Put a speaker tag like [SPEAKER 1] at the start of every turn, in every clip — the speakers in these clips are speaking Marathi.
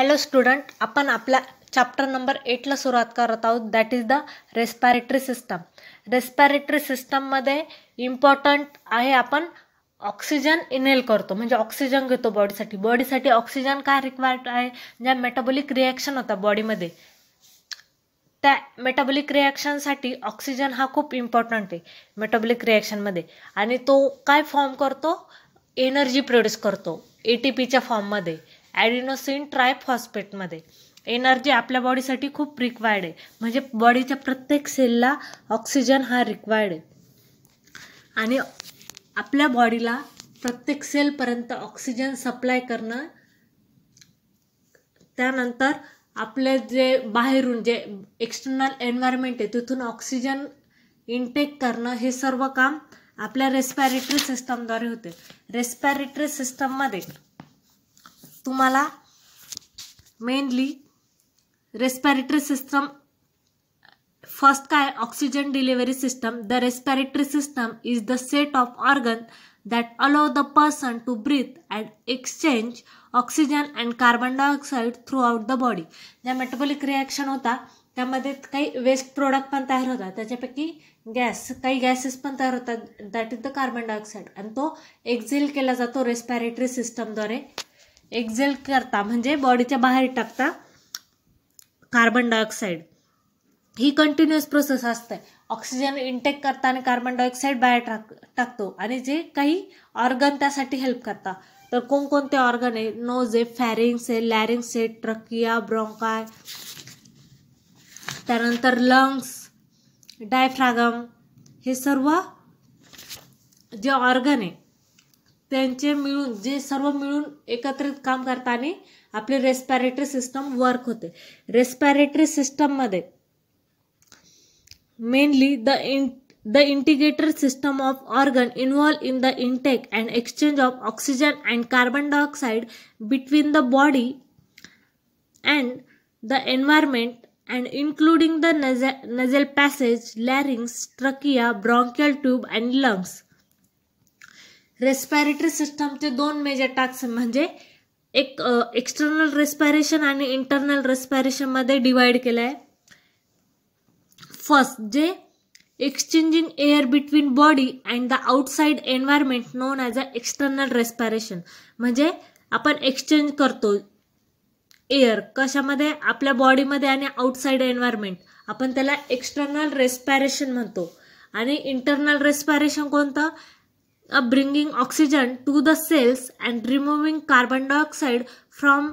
[SPEAKER 1] हॅलो स्टुडंट आपण आपला चॅप्टर नंबर एटला सुरुवात करत आहोत that is the respiratory system respiratory सिस्टममध्ये इम्पॉर्टंट आहे आपण ऑक्सिजन इनेल करतो म्हणजे ऑक्सिजन घेतो बॉडीसाठी बॉडीसाठी ऑक्सिजन काय रिक्वायर्ड आहे ज्या मेटाबॉलिक रिॲक्शन होता बॉडीमध्ये त्या मेटाबॉलिक रिॲक्शनसाठी ऑक्सिजन हा खूप इम्पॉर्टंट आहे मेटाबॉलिक रिॲक्शनमध्ये आणि तो काय फॉर्म करतो एनर्जी प्रोड्यूस करतो ए टी पीच्या फॉर्ममध्ये ॲडिनोसिन ट्रायफॉस्फेटमध्ये एनर्जी आपल्या बॉडीसाठी खूप रिक्वायर्ड आहे म्हणजे बॉडीच्या प्रत्येक सेलला ऑक्सिजन हा रिक्वायर्ड आहे आणि आपल्या बॉडीला प्रत्येक सेलपर्यंत ऑक्सिजन सप्लाय करणं त्यानंतर आपले जे बाहेरून जे एक्सटर्नल एन्व्हायरमेंट आहे तिथून ऑक्सिजन इंटेक करणं हे सर्व काम आपल्या रेस्पायरेटरी सिस्टमद्वारे होते रेस्पॅरेटरी सिस्टममध्ये तुम्हाला मेनली रेस्पॅरेटरी सिस्टम फर्स्ट काय oxygen delivery system the respiratory system is the set of organ that allow the person to breathe and exchange oxygen and carbon dioxide throughout the body ज्या मेटाबॉलिक रिॲक्शन होता त्यामध्ये काही वेस्ट प्रोडक्ट पण तयार होतात त्याच्यापैकी गॅस काही गॅसेस पण तयार होतात that is the carbon dioxide आणि तो एक्झेल केला जातो रेस्पॅरेटरी सिस्टमद्वारे एक्झेल करता म्हणजे बॉडीच्या बाहेर टाकता कार्बन डायऑक्साईड ही कंटिन्युअस प्रोसेस असते ऑक्सिजन करता आणि कार्बन डायऑक्साईड बाहेर टाक टाकतो आणि जे काही ऑर्गन त्यासाठी हेल्प करता तर कोणकोणते ऑर्गन आहे नोज आहे फॅरिंग्स आहे लॅरिंग्स आहे ट्रकिया ब्रोंकाय त्यानंतर लंग्स डायफ्रागम हे सर्व जे ऑर्गन आहे त्यांचे मिळून जे सर्व मिळून एकत्रित काम करताना आपले रेस्पॅरेटरी सिस्टम वर्क होते रेस्पॅरेटरी सिस्टममध्ये mainly the in the integrated system of organ involve in the intake and exchange of oxygen and carbon dioxide between the body and the environment and including the nasal nasal passage larynx trachea bronchial tube and lungs respiratory सिस्टमचे दोन मेजर टास्क म्हणजे एक एक्सटर्नल रेस्पायरेशन आणि इंटरनल मध्ये डिवाइड केलं आहे फर्स्ट जे exchanging air between body and the outside environment known as a external respiration म्हणजे आपण एक्सचेंज करतो एअर कशामध्ये आपल्या बॉडीमध्ये आणि आउटसाइड एन्व्हायरमेंट आपण त्याला एक्सटर्नल रेस्पायरेशन म्हणतो आणि इंटरनल रेस्पायरेशन कोणतं bringing bringing to the cells cells and carbon carbon from from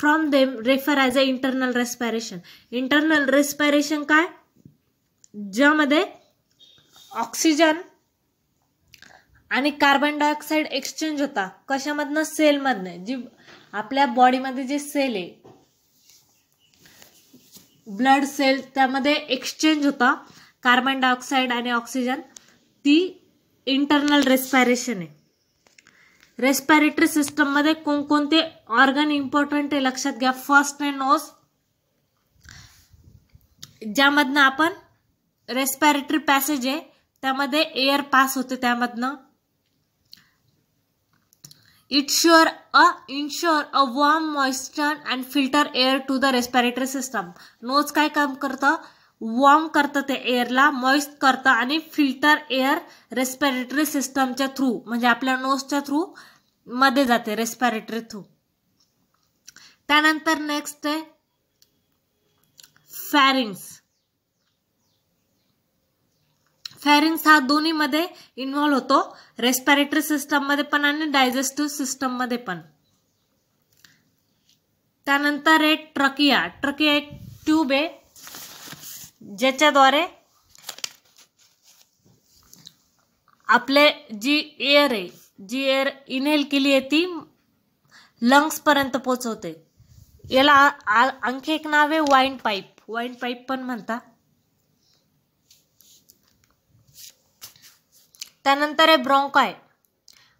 [SPEAKER 1] from them refer as internal respiration internal respiration काय ज्यामध्ये ऑक्सिजन आणि कार्बन डायऑक्साईड एक्सचेंज होता कशामधनं सेलमधनं जी आपल्या बॉडीमध्ये जे सेल आहे ब्लड सेल त्यामध्ये एक्सचेंज होता कार्बन डायऑक्साईड आणि ऑक्सिजन ती इंटरनल रेस्पायरेशन आहे रेस्पायरेटरी सिस्टममध्ये कोणकोणते ऑर्गन इम्पॉर्टंट आहे लक्षात घ्या फर्स्ट अँड नोज ज्यामधनं आपण रेस्पायरेटरी पॅसेज आहे त्यामध्ये एअर पास होते त्यामधनं it sure a insure a warm moisture and filter air to the respiratory system nose काय काम करतं वॉर्म करतं ते एअरला मॉइस्ट करतं आणि फिल्टर एअर रेस्पिरेटरी सिस्टमच्या थ्रू म्हणजे आपल्या नोजच्या थ्रू मध्ये जाते रेस्पिरेटरी थ्रू त्यानंतर नेक्स्ट आहे फॅरिंग्स फॅरिंग्स हा दोन्हीमध्ये इन्वॉल्व्ह होतो रेस्पिरेटरी सिस्टममध्ये पण आणि डायजेस्टिव्ह सिस्टममध्ये पण त्यानंतर आहे ट्रकिया ट्रकिया एक ट्यूब आहे ज्याच्याद्वारे आपले जी एअर आहे जी एअर इनहेल केली आहे ती लंग्सपर्यंत पोचवते याला आणखी एक नाव आहे वाईन पाईप वाईन पाईप पण म्हणता त्यानंतर आहे bronchi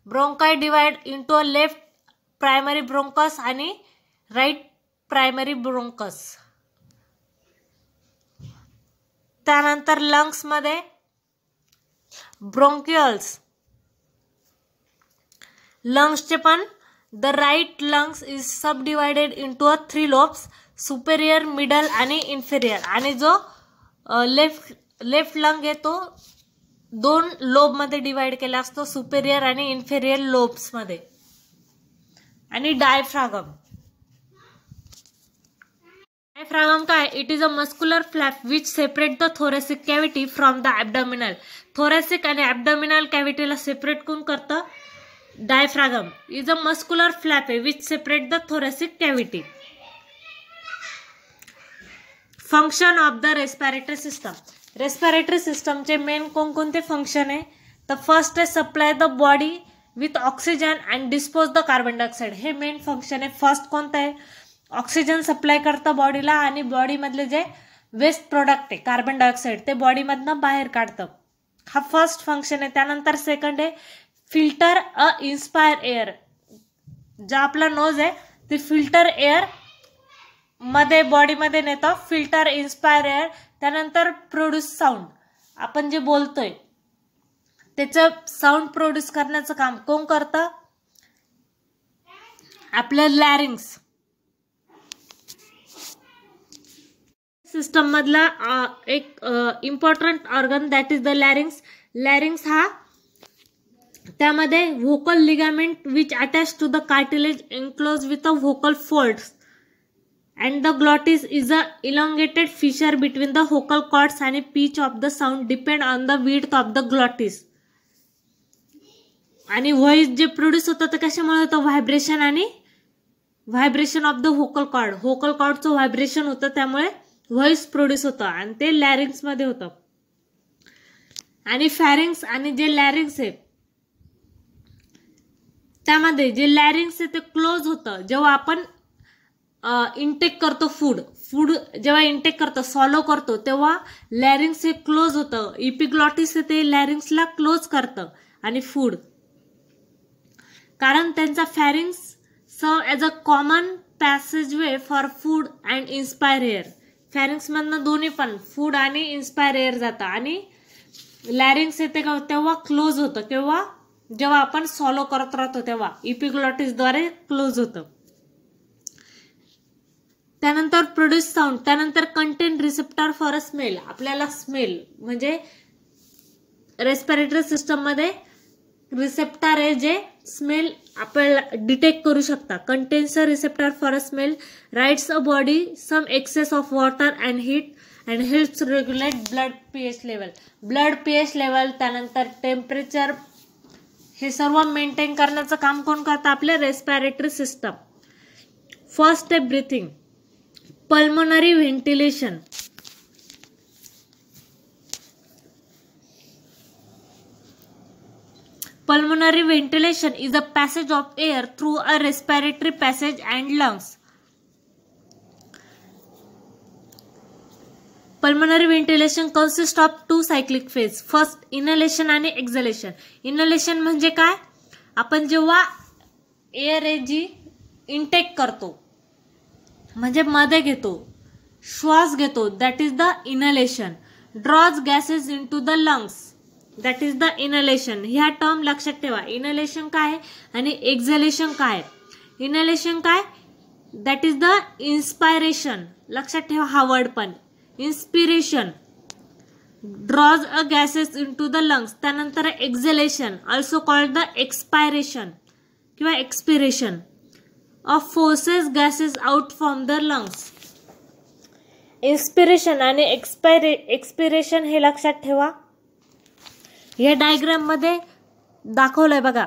[SPEAKER 1] bronchi divide into left primary bronchus आणि राईट प्रायमरी ब्रोंकस त्यानंतर लंग्समध्ये ब्रोंक्युअल्स लंग्सचे पण the right lungs is subdivided into a three lobes superior middle आणि इन्फेरियर आणि जो लेफ्ट लेफ्ट लंग आहे तो दोन लोब लोबमध्ये डिवाइड केला असतो सुपेरियर आणि इन्फेरियर लोब्समध्ये आणि डायफ्रागम काय it is a muscular flap which separate the thoracic cavity from the abdominal Thoracic आणि ॲबडॉमिनल कॅव्हिटीला सेपरेट कोण करतं diaphragm is a muscular flap आहे which separate the thoracic cavity function of the respiratory system रेस्पॅरेटरी सिस्टमचे मेन कोणकोणते फंक्शन आहे तर फर्स्ट आहे supply the body with oxygen and dispose the carbon dioxide हे मेन फंक्शन आहे फर्स्ट कोणतं आहे ऑक्सिजन सप्लाय करतं बॉडीला आणि बॉडीमधले जे वेस्ट प्रोडक्ट आहे कार्बन डायऑक्साईड ते बॉडीमधनं बाहेर काढतं हा फर्स्ट फंक्शन आहे त्यानंतर सेकंड आहे फिल्टर अ इन्स्पायर एअर जो आपला नोज आहे ते फिल्टर एअर मध्ये बॉडीमध्ये नेतो फिल्टर इन्स्पायर एअर त्यानंतर प्रोड्यूस साऊंड आपण जे बोलतोय त्याचं साऊंड प्रोड्यूस करण्याचं काम कोण करतं आपलं लॅरिंग्स सिस्टममधला एक important organ that is the larynx larynx हा त्यामध्ये vocal ligament which attach to the cartilage enclose with a vocal fold and the glottis is a elongated fissure between the vocal cords आणि pitch of the sound depend on the width of the glottis आणि व्हॉइस जे प्रोड्यूस होतं ते कशामुळे होतं व्हायब्रेशन आणि vibration of the vocal cord vocal कॉर्डचं व्हायब्रेशन होतं त्यामुळे व्हॉइस प्रोड्यूस होतं आणि ते लॅरिंग्समध्ये होतं आणि फॅरिंग्स आणि जे लॅरिंग्स आहे त्यामध्ये जे लॅरिंग्स आहे ते क्लोज होतं जेव्हा आपण इंटेक करतो फूड फूड जेव्हा इंटेक करतो सॉलो करतो तेव्हा लॅरिंग्स हे क्लोज होतं इपिग्लॉटिस आहे ते लॅरिंग्सला क्लोज करतं आणि फूड कारण त्यांचा pharynx serve as a common passage way for food and inspire air फॅरिंग्समधनं दोन्ही पण फूड आणि इन्स्पायर एअर जातं आणि लॅरिंग्स येते का तेव्हा क्लोज होतं किंवा जेव्हा आपण सॉलो करत राहतो तेव्हा इपिग्लॉटिसद्वारे क्लोज होतं त्यानंतर प्रोड्यूस साऊंड त्यानंतर content receptor for a smell आपल्याला स्मेल म्हणजे रेस्पिरेटरी सिस्टममध्ये रिसेप्टर आहे जे स्मेल आपल्याला डिटेक्ट करू शकता contains receptor for a smell rids a body some excess of water and heat and helps regulate blood P H level blood P H level त्यानंतर टेम्परेचर हे सर्व मेंटेन करण्याचं काम कोण करतं आपले respiratory system first step breathing pulmonary ventilation pulmonary ventilation is a passage of air through a respiratory passage and lungs pulmonary ventilation of two cyclic phase first inhalation आणि एक्झलेशन इनलेशन म्हणजे काय आपण जेव्हा एअर इंटेक करतो म्हणजे मध्ये घेतो श्वास घेतो that is the inhalation draws gases into the lungs that is the inhalation ह्या टर्म लक्षात ठेवा इनलेशन काय आणि एक्झलेशन काय इनलेशन काय दॅट इज द इन्स्पायरेशन लक्षात ठेवा हा वर्ड पण inspiration draws a gases into the lungs त्यानंतर exhalation also called the expiration किंवा expiration of forces gases out from the lungs inspiration आणि एक्सपायरे एक्सपिरेशन हे लक्षात ठेवा या डायग्राममध्ये दाखवलं आहे बघा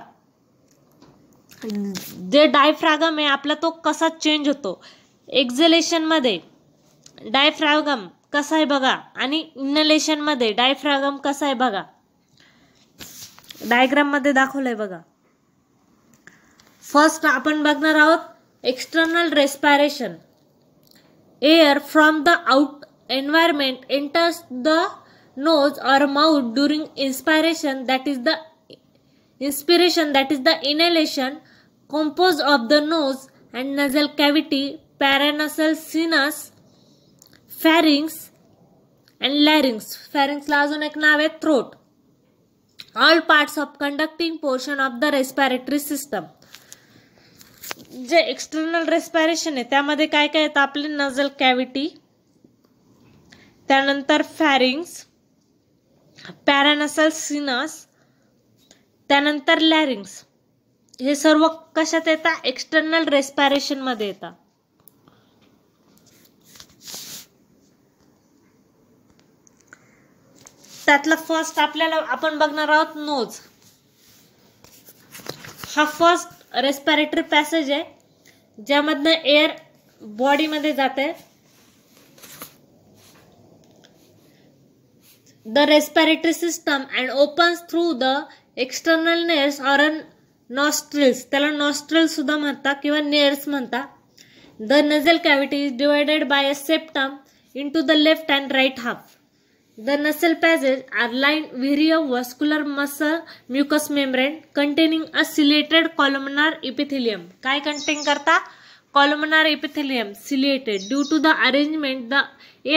[SPEAKER 1] जे डायफ्रागम आहे आपला तो कसा चेंज होतो एक्झलेशनमध्ये डायफ्रागम कसा आहे बघा आणि मध्ये डायफ्रागम कसा आहे बघा डायग्राममध्ये दाखवलं आहे बघा फर्स्ट आपण बघणार आहोत external respiration air from the out environment enters the nose or mouth during inspiration that is the inspiration that is the inhalation compose of the nose and nasal cavity paranasal sinus pharynx and larynx फॅरिंग्सला अजून एक नाव आहे throat all parts of conducting portion of the respiratory system जे एक्सटर्नल रेस्पायरेशन आहे त्यामध्ये काय काय येतं आपली नजल कॅव्हिटी त्यानंतर फॅरिंग्स पॅरानसल सिनस त्यानंतर लॅरिंग्स हे सर्व कशात येतात एक्सटर्नल मध्ये येतात त्यातला फर्स्ट आपल्याला आपण बघणार आहोत नोज हा फर्स्ट रेस्पॅरेटरी पॅसेज आहे ज्यामधनं एअर बॉडीमध्ये जाते the respiratory system and opens through the external nares or nostrils त्याला nostril सुद्धा manta किंवा nares manta the nasal cavity is divided by a septum into the left and right half the nasal passages are lined with a vascular muscle mucous membrane containing a ciliated columnar epithelium काय contain करता columnar epithelium ciliated due to the arrangement the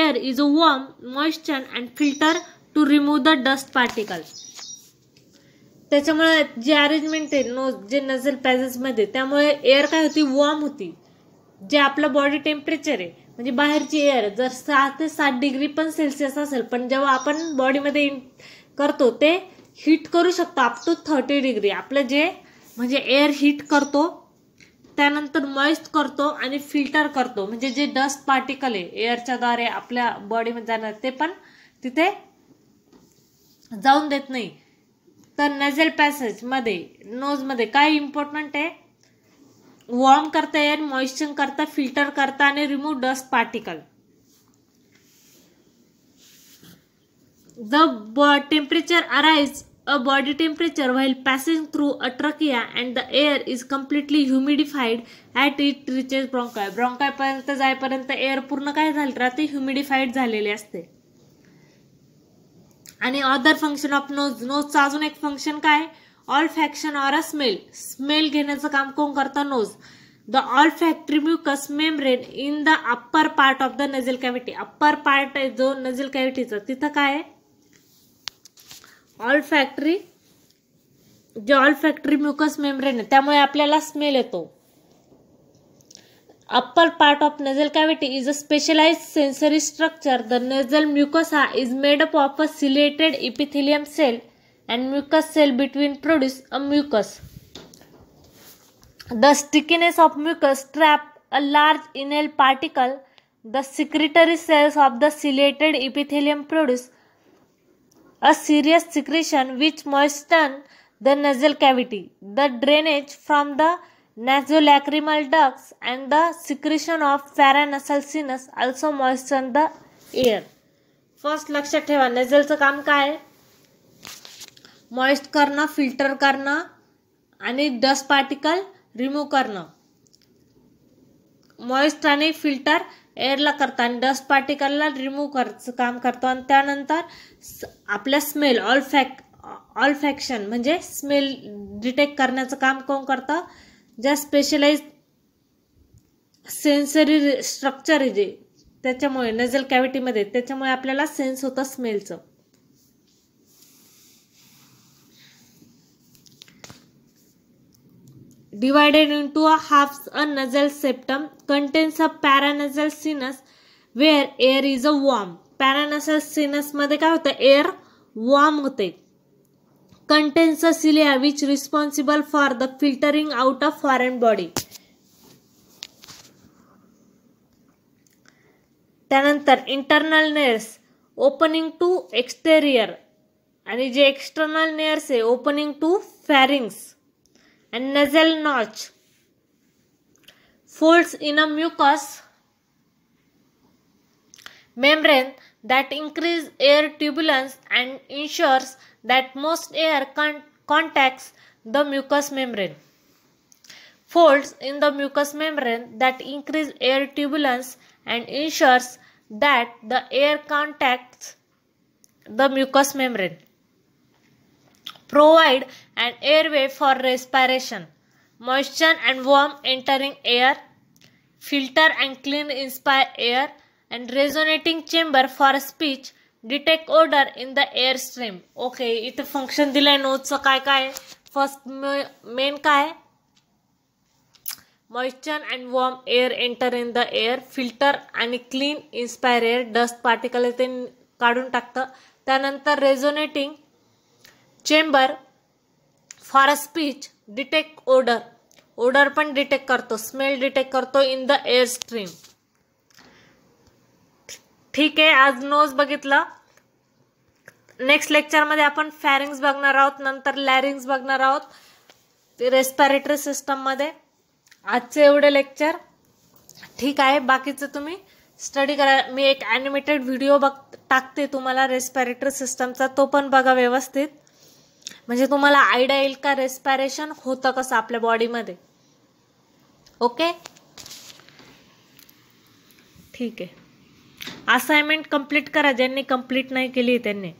[SPEAKER 1] air is warm moisture and filter to remove the dust particle त्याच्यामुळे जे अरेंजमेंट आहे नो जे नझल पॅजेसमध्ये त्यामुळे एअर काय होती वॉर्म होती जे आपलं बॉडी टेम्परेचर आहे म्हणजे बाहेरची एअर जर सहा ते सात डिग्री पण सेल्सिअस असेल पण जेव्हा आपण बॉडीमध्ये इन करतो ते हीट करू शकतो अप टू थर्टी डिग्री आपलं जे म्हणजे एअर हीट करतो त्यानंतर मॉइस्ट करतो आणि फिल्टर करतो म्हणजे जे डस्ट पार्टिकल आहे एअरच्याद्वारे आपल्या बॉडीमध्ये जाणार ते पण तिथे जाऊन देत नाही तर मध्ये पॅसेजमध्ये नोजमध्ये काय इम्पॉर्टंट आहे वॉर्म करता एअर मॉइश्चर करता फिल्टर करता आणि remove dust particle the temperature arise a body temperature while passage through a trachea and the air is completely humidified at it reaches bronchi. bronchi पर्यंत जायपर्यंत एअर पूर्ण काय झालं राहते ह्युमिडिफाईड झालेले असते आणि अदर फंक्शन ऑफ नोज नोजचं अजून एक फंक्शन काय olfaction or a smell smell घेण्याचं काम कोण करता nose the olfactory mucus membrane in the upper part of the nasal cavity upper part आहे जो नजल कॅव्हिटीचा तिथं काय आहे ऑल फॅक्टरी जे ऑल फॅक्टरी म्युकस मेम्ब्रेन आहे त्यामुळे आपल्याला स्मेल येतो upper part of nasal cavity is a specialized sensory structure. The nasal mucosa is made up of a ciliated epithelium cell and mucous cell between produce a mucus. The stickiness of mucus trap a large inhaled particle. The secretory cells of the ciliated epithelium produce a serious secretion which moisten the nasal cavity. The drainage from the Nasolacrimal ducts and the secretion of of sinus also moisten the air. First लक्षात ठेवा नेझलचं काम काय मॉइस्ट करणं फिल्टर करणं आणि डस्ट पार्टिकल रिमूव्ह करणं मॉइस्ट आणि फिल्टर एअरला करतं आणि डस्ट पार्टिकलला रिमूव्ह करचं काम करतो आणि त्यानंतर आपल्या smell olfaction olfaction म्हणजे स्मेल डिटेक्ट करण्याचं काम कोण करतं ज्या स्पेशलाइज सेन्सरी स्ट्रक्चर जे त्याच्यामुळे नजल कॅव्हिटीमध्ये त्याच्यामुळे आपल्याला सेन्स होतं स्मेलचं divided into a half a septum septum contains a paranasal sinus where air is a warm paranasal मध्ये काय होतं एअर वॉर्म होते contains a cilia which responsible for the filtering out of foreign body त्यानंतर internal nares opening to exterior आणि जे एक्सटर्नल नेअर्स आहे opening to pharynx and nasal notch folds in a mucus membrane that increase air turbulence and ensures that most air con contacts the mucous membrane. Folds in the mucous membrane that increase air turbulence and ensures that the air contacts the mucous membrane. Provide an airway for respiration, moisture and warm entering air, filter and clean inspire air, and resonating chamber for speech detect odour in the air stream okay इथे फंक्शन दिलंय नोटचं काय काय फर्स्ट मेन काय moisture and warm air enter in the air filter आणि clean inspire air dust particle ते काढून टाकतं त्यानंतर resonating chamber for a speech detect odour odour पण डिटेक्ट करतो स्मेल डिटेक्ट करतो इन द एअर स्ट्रीम ठीक आहे आज नोज बघितलं नेक्स्ट लेक्चरमध्ये आपण फॅरिंग्स बघणार आहोत नंतर लॅरिंग्स बघणार आहोत रेस्पिरेटरी सिस्टममध्ये आजचे एवढे लेक्चर ठीक आहे बाकीचं तुम्ही स्टडी करा मी एक ॲनिमेटेड व्हिडिओ बघ टाकते तुम्हाला रेस्पिरेटरी सिस्टमचा तो पण बघा व्यवस्थित म्हणजे तुम्हाला आयडिया येईल का रेस्पायरेशन होतं कसं आपल्या बॉडीमध्ये ओके ठीक आहे असाइनमेंट कंप्लीट करा ज्यांनी कंप्लीट नाही केली त्यांनी